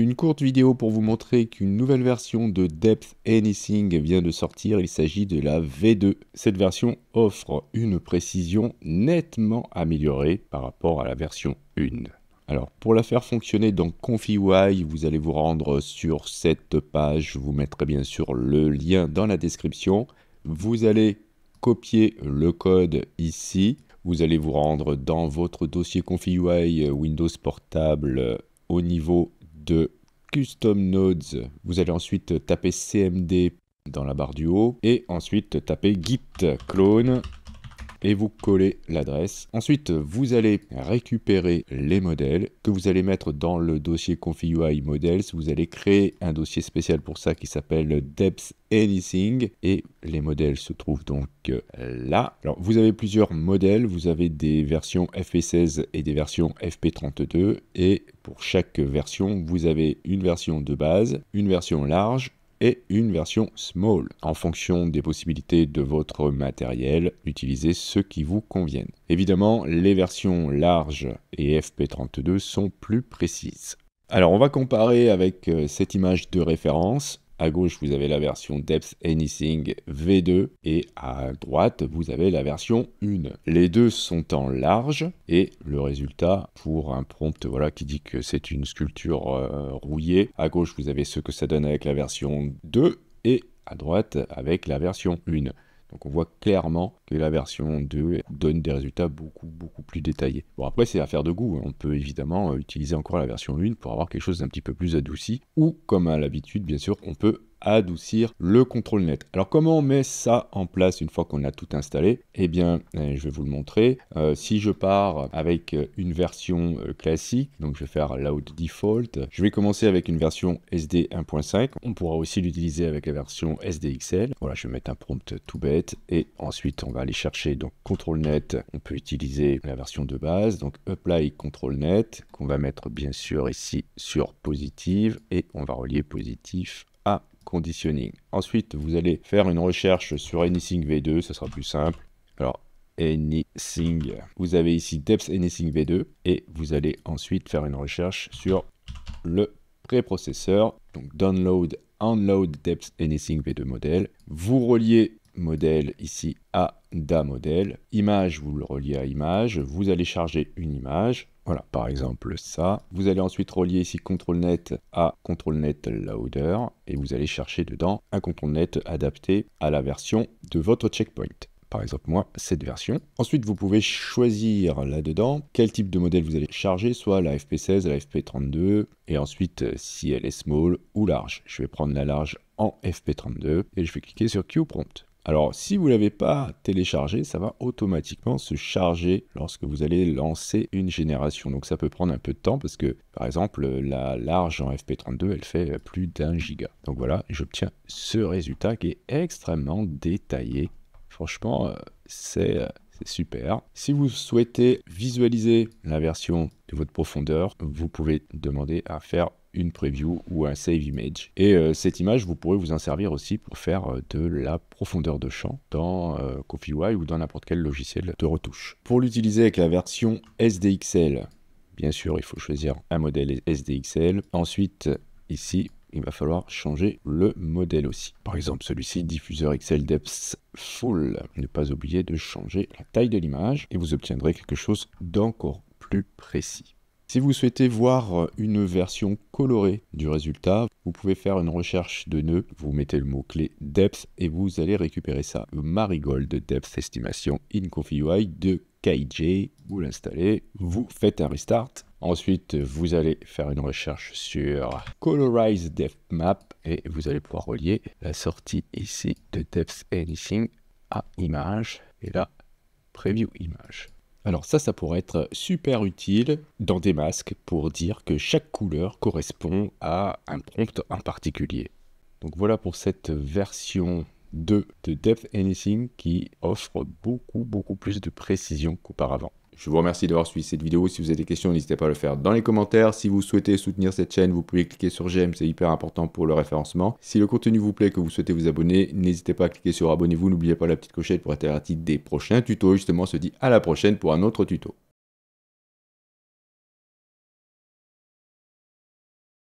Une courte vidéo pour vous montrer qu'une nouvelle version de Depth Anything vient de sortir, il s'agit de la V2. Cette version offre une précision nettement améliorée par rapport à la version 1. Alors pour la faire fonctionner dans ConfiWi, vous allez vous rendre sur cette page, je vous mettrai bien sûr le lien dans la description. Vous allez copier le code ici, vous allez vous rendre dans votre dossier ConfigUI Windows Portable au niveau de Custom Nodes. Vous allez ensuite taper CMD dans la barre du haut et ensuite taper git clone et vous collez l'adresse. Ensuite, vous allez récupérer les modèles que vous allez mettre dans le dossier ConfigUI Models. Vous allez créer un dossier spécial pour ça qui s'appelle Depth Anything et les modèles se trouvent donc euh, là. Alors vous avez plusieurs modèles, vous avez des versions FP16 et des versions FP32 et pour chaque version vous avez une version de base, une version large, et une version small. En fonction des possibilités de votre matériel, utilisez ceux qui vous conviennent. Évidemment, les versions large et FP32 sont plus précises. Alors on va comparer avec euh, cette image de référence à gauche, vous avez la version Depth Anything V2 et à droite, vous avez la version 1. Les deux sont en large et le résultat pour un prompt voilà, qui dit que c'est une sculpture euh, rouillée. À gauche, vous avez ce que ça donne avec la version 2 et à droite avec la version 1. Donc on voit clairement que la version 2 donne des résultats beaucoup beaucoup plus détaillés. Bon après c'est affaire de goût, hein. on peut évidemment euh, utiliser encore la version 1 pour avoir quelque chose d'un petit peu plus adouci ou comme à l'habitude bien sûr on peut adoucir le contrôle net. Alors comment on met ça en place une fois qu'on a tout installé Eh bien, euh, je vais vous le montrer. Euh, si je pars avec euh, une version classique, donc je vais faire loud default, je vais commencer avec une version SD 1.5. On pourra aussi l'utiliser avec la version SDXL. Voilà, je vais mettre un prompt tout bête et ensuite on va aller chercher donc contrôle net. On peut utiliser la version de base, donc apply contrôle net qu'on va mettre bien sûr ici sur positive et on va relier positif à Conditioning. Ensuite, vous allez faire une recherche sur Anything V2, ça sera plus simple. Alors, Anything. Vous avez ici Depth Anything V2 et vous allez ensuite faire une recherche sur le préprocesseur. Donc, Download, Unload Depth Anything V2 model. Vous reliez modèle ici à da modèle. Image, vous le reliez à image. Vous allez charger une image. Voilà, par exemple ça. Vous allez ensuite relier ici CTRL net à CTRL net loader et vous allez chercher dedans un CTRL net adapté à la version de votre checkpoint par exemple moi, cette version. Ensuite, vous pouvez choisir là-dedans quel type de modèle vous allez charger, soit la FP16, la FP32, et ensuite euh, si elle est small ou large. Je vais prendre la large en FP32 et je vais cliquer sur Q Prompt. Alors, si vous ne l'avez pas téléchargé, ça va automatiquement se charger lorsque vous allez lancer une génération. Donc, ça peut prendre un peu de temps parce que, par exemple, la large en FP32, elle fait euh, plus d'un giga. Donc voilà, j'obtiens ce résultat qui est extrêmement détaillé. Franchement, euh, c'est euh, super. Si vous souhaitez visualiser la version de votre profondeur, vous pouvez demander à faire une preview ou un save image. Et euh, cette image, vous pourrez vous en servir aussi pour faire euh, de la profondeur de champ dans euh, ou dans n'importe quel logiciel de retouche. Pour l'utiliser avec la version SDXL, bien sûr, il faut choisir un modèle SDXL. Ensuite, ici, il va falloir changer le modèle aussi. Par exemple, celui-ci, diffuseur Excel Depth Full. Ne pas oublier de changer la taille de l'image et vous obtiendrez quelque chose d'encore plus précis. Si vous souhaitez voir une version colorée du résultat, vous pouvez faire une recherche de nœuds, vous mettez le mot-clé depth et vous allez récupérer ça. Marigold depth estimation in de KJ, vous l'installez, vous faites un restart Ensuite, vous allez faire une recherche sur Colorize Map et vous allez pouvoir relier la sortie ici de Depth Anything à image et là, preview image. Alors ça, ça pourrait être super utile dans des masques pour dire que chaque couleur correspond à un prompt en particulier. Donc voilà pour cette version 2 de Depth Anything qui offre beaucoup beaucoup plus de précision qu'auparavant. Je vous remercie d'avoir suivi cette vidéo. Si vous avez des questions, n'hésitez pas à le faire dans les commentaires. Si vous souhaitez soutenir cette chaîne, vous pouvez cliquer sur j'aime, c'est hyper important pour le référencement. Si le contenu vous plaît, que vous souhaitez vous abonner, n'hésitez pas à cliquer sur abonnez-vous. N'oubliez pas la petite clochette pour être averti des prochains tutos. Justement, on se dit à la prochaine pour un autre tuto.